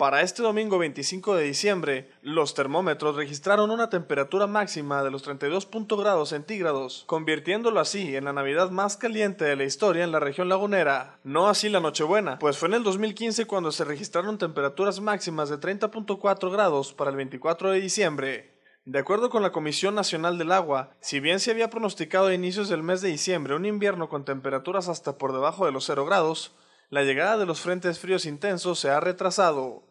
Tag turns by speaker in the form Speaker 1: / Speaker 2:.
Speaker 1: Para este domingo 25 de diciembre, los termómetros registraron una temperatura máxima de los 32 grados centígrados, convirtiéndolo así en la Navidad más caliente de la historia en la región lagunera. No así la Nochebuena, pues fue en el 2015 cuando se registraron temperaturas máximas de 30.4 grados para el 24 de diciembre. De acuerdo con la Comisión Nacional del Agua, si bien se había pronosticado a inicios del mes de diciembre un invierno con temperaturas hasta por debajo de los 0 grados, la llegada de los frentes fríos intensos se ha retrasado.